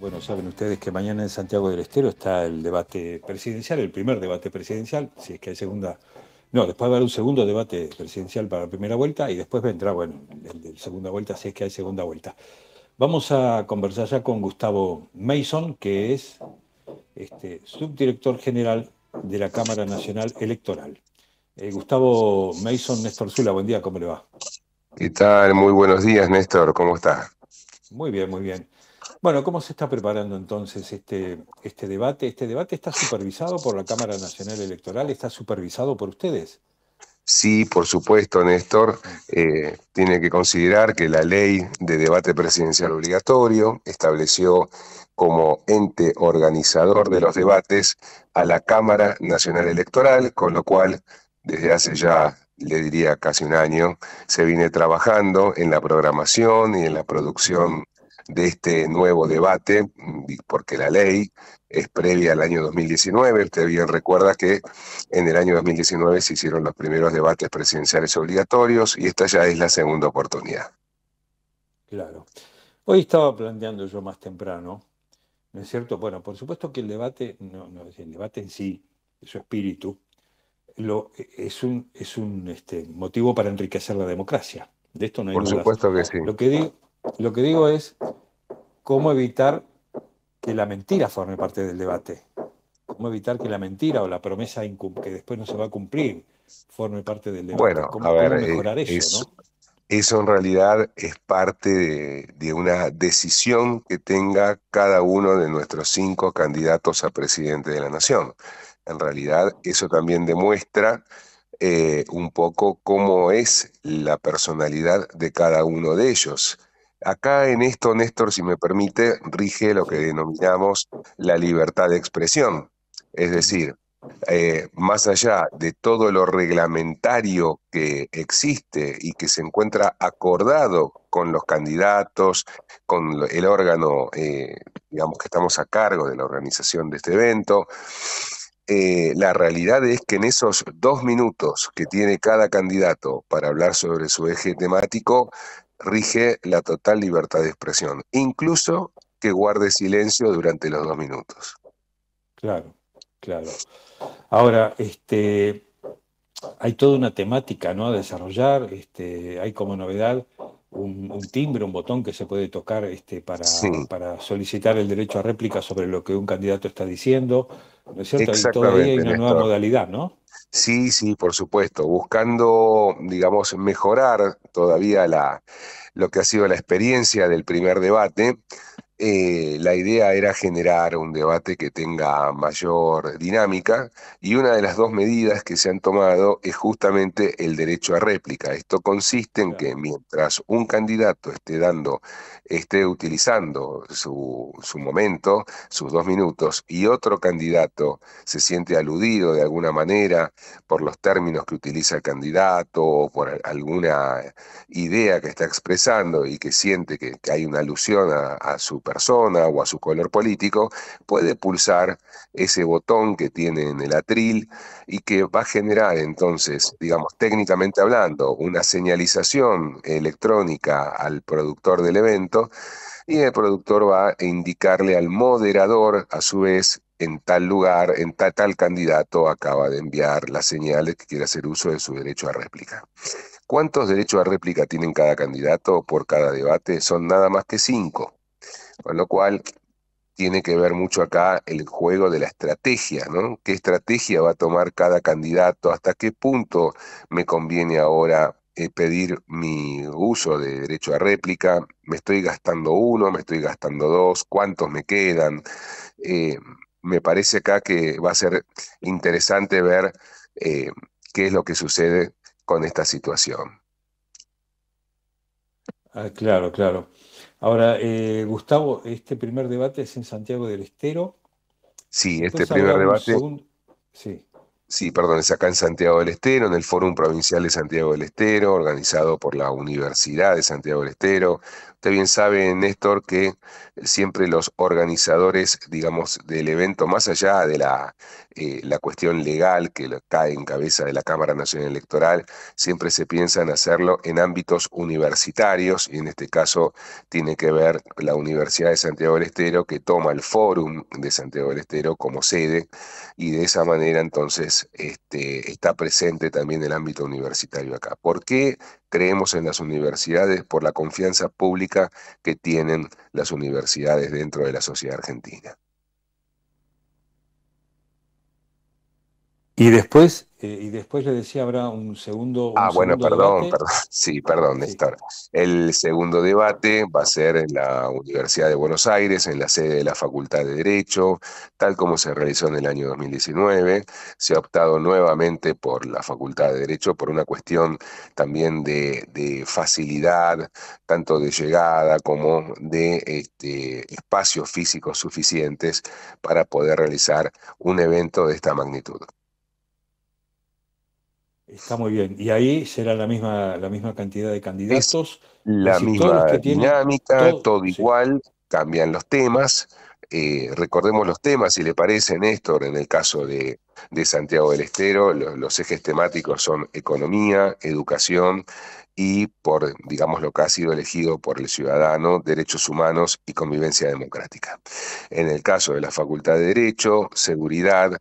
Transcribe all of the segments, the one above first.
Bueno, saben ustedes que mañana en Santiago del Estero está el debate presidencial, el primer debate presidencial, si es que hay segunda. No, después va a haber un segundo debate presidencial para la primera vuelta y después vendrá, bueno, el de segunda vuelta, si es que hay segunda vuelta. Vamos a conversar ya con Gustavo Mason, que es este, subdirector general de la Cámara Nacional Electoral. Eh, Gustavo Mason, Néstor Zula, buen día, ¿cómo le va? ¿Qué tal? Muy buenos días, Néstor, ¿cómo está? Muy bien, muy bien. Bueno, ¿cómo se está preparando entonces este, este debate? ¿Este debate está supervisado por la Cámara Nacional Electoral? ¿Está supervisado por ustedes? Sí, por supuesto, Néstor. Eh, tiene que considerar que la ley de debate presidencial obligatorio estableció como ente organizador de los debates a la Cámara Nacional Electoral, con lo cual desde hace ya, le diría, casi un año, se viene trabajando en la programación y en la producción de este nuevo debate, porque la ley es previa al año 2019. Usted bien recuerda que en el año 2019 se hicieron los primeros debates presidenciales obligatorios y esta ya es la segunda oportunidad. Claro. Hoy estaba planteando yo más temprano, ¿no es cierto? Bueno, por supuesto que el debate, no, el debate en sí, su espíritu, lo, es un, es un este, motivo para enriquecer la democracia. De esto no hay Por supuesto que sí. Lo que digo, lo que digo es cómo evitar que la mentira forme parte del debate, cómo evitar que la mentira o la promesa que después no se va a cumplir forme parte del debate. Bueno, ¿Cómo, eh, mejorar eso, eso, en realidad es parte de, una decisión que tenga cada uno de nuestros cinco candidatos a presidente de la nación. En realidad, eso también demuestra eh, un poco cómo es la personalidad de cada uno de ellos. Acá en esto, Néstor, si me permite, rige lo que denominamos la libertad de expresión. Es decir, eh, más allá de todo lo reglamentario que existe y que se encuentra acordado con los candidatos, con el órgano, eh, digamos, que estamos a cargo de la organización de este evento, eh, la realidad es que en esos dos minutos que tiene cada candidato para hablar sobre su eje temático, rige la total libertad de expresión, incluso que guarde silencio durante los dos minutos. Claro, claro. Ahora, este, hay toda una temática ¿no? a desarrollar, este, hay como novedad un, timbre, un botón que se puede tocar este, para, solicitar el derecho a réplica sobre lo que un candidato está diciendo. ¿No es cierto? Y todavía hay una nueva modalidad, ¿no? Sí, sí, por supuesto, buscando, digamos, mejorar todavía lo que ha sido la experiencia del primer debate, eh, la idea era generar un debate que tenga mayor dinámica y una de las dos medidas que se han tomado es justamente el derecho a réplica. Esto consiste en que mientras un candidato esté dando, esté utilizando su, momento, sus dos minutos, y otro candidato se siente aludido de alguna manera por los términos que utiliza el candidato o por alguna idea que está expresando y que siente que, hay una alusión a, a su persona o a su color político, puede pulsar ese botón que tiene en el atril y que va a generar entonces, digamos, técnicamente hablando, una señalización electrónica al productor del evento y el productor va a indicarle al moderador, a su vez, en tal lugar, en tal candidato acaba de enviar las señales que quiere hacer uso de su derecho a réplica. ¿Cuántos derechos a réplica tienen cada candidato por cada debate? Son nada más que cinco. Con lo cual tiene que ver mucho acá el juego de la estrategia, ¿no? ¿Qué estrategia va a tomar cada candidato? ¿Hasta qué punto me conviene ahora eh, pedir mi uso de derecho a réplica, me estoy gastando uno, me estoy gastando dos, cuántos me quedan. Eh, me parece acá que va a ser interesante ver eh, qué es lo que sucede con esta situación. Ah, claro, claro. Ahora, eh, Gustavo, este primer debate es en Santiago del Estero. Sí, este primer debate. Sí. sí. perdón, es acá en Santiago del Estero, en el Fórum Provincial de Santiago del Estero, organizado por la Universidad de Santiago del Estero, Usted bien sabe, Néstor, que siempre los organizadores, digamos, del evento, más allá de la, eh, cuestión legal que cae en cabeza de la Cámara Nacional Electoral, siempre se piensan hacerlo en ámbitos universitarios, y en este caso tiene que ver la Universidad de Santiago del Estero, que toma el Fórum de Santiago del Estero como sede, y de esa manera entonces este, está presente también el ámbito universitario acá. ¿Por qué creemos en las universidades? Por la confianza pública que tienen las universidades dentro de la sociedad argentina. Y después, eh, y después le decía, habrá un segundo. ah, bueno, perdón, perdón. Sí, perdón, Néstor. El segundo debate va a ser en la Universidad de Buenos Aires, en la sede de la Facultad de Derecho, tal como se realizó en el año 2019. Se ha optado nuevamente por la Facultad de Derecho por una cuestión también de, facilidad, tanto de llegada como de este, espacios físicos suficientes para poder realizar un evento de esta magnitud. Está muy bien. Y ahí será la misma, la misma cantidad de candidatos. la misma dinámica, todo, igual, cambian los temas. Eh, recordemos los temas, si le parece, Néstor, en el caso de, de Santiago del Estero, los, los, ejes temáticos son economía, educación y, por, digamos, lo que ha sido elegido por el ciudadano, derechos humanos y convivencia democrática. En el caso de la Facultad de Derecho, seguridad,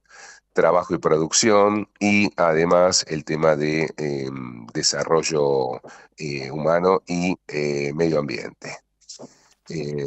trabajo y producción y además el tema de em, desarrollo eh, humano y eh, medio ambiente. Eh,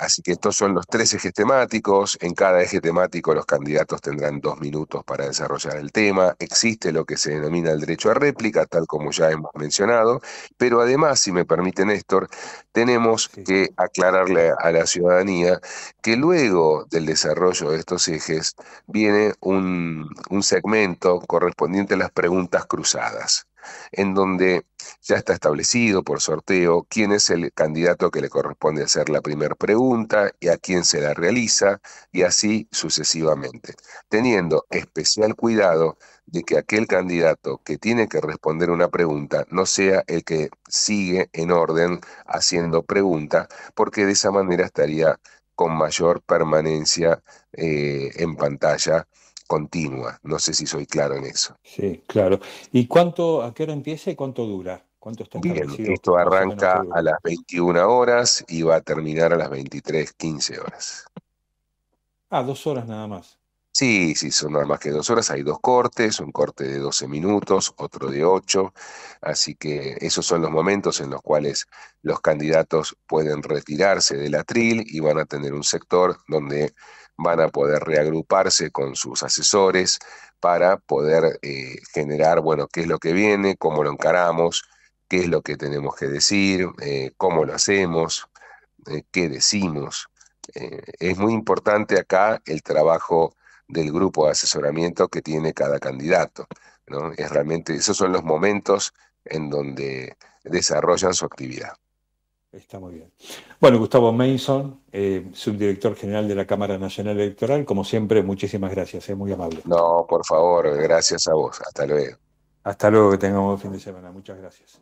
así que estos son los tres ejes temáticos. En cada eje temático los candidatos tendrán dos minutos para desarrollar el tema. Existe lo que se denomina el derecho a réplica, tal como ya hemos mencionado. Pero además, si me permite Néstor, tenemos que aclararle a la ciudadanía que luego del desarrollo de estos ejes viene un segmento correspondiente a las preguntas cruzadas en donde ya está establecido por sorteo quién es el candidato que le corresponde hacer la primera pregunta y a quién se la realiza y así sucesivamente, teniendo especial cuidado de que aquel candidato que tiene que responder una pregunta no sea el que sigue en orden haciendo preguntas porque de esa manera estaría con mayor permanencia eh, en pantalla continua. No sé si soy claro en eso. Sí, claro. ¿Y cuánto, a qué hora empieza y cuánto dura? ¿Cuánto está Bien, esto arranca a las 21 horas y va a terminar a las 23, 15 horas. Ah, dos horas nada más. Sí, sí, son nada más que dos horas. Hay dos cortes, un corte de 12 minutos, otro de 8. Así que esos son los momentos en los cuales los candidatos pueden retirarse del atril y van a tener un sector donde van a poder reagruparse con sus asesores para poder eh, generar, bueno, qué es lo que viene, cómo lo encaramos, qué es lo que tenemos que decir, eh, cómo lo hacemos, eh, qué decimos. es muy importante acá el trabajo del grupo de asesoramiento que tiene cada candidato. ¿no? Es realmente, esos son los momentos en donde desarrollan su actividad. Está muy bien. Bueno, Gustavo Mason, eh, subdirector general de la Cámara Nacional Electoral, como siempre, muchísimas gracias, es eh, muy amable. No, por favor, gracias a vos. Hasta luego. Hasta luego, que tengamos un fin de semana. Muchas gracias.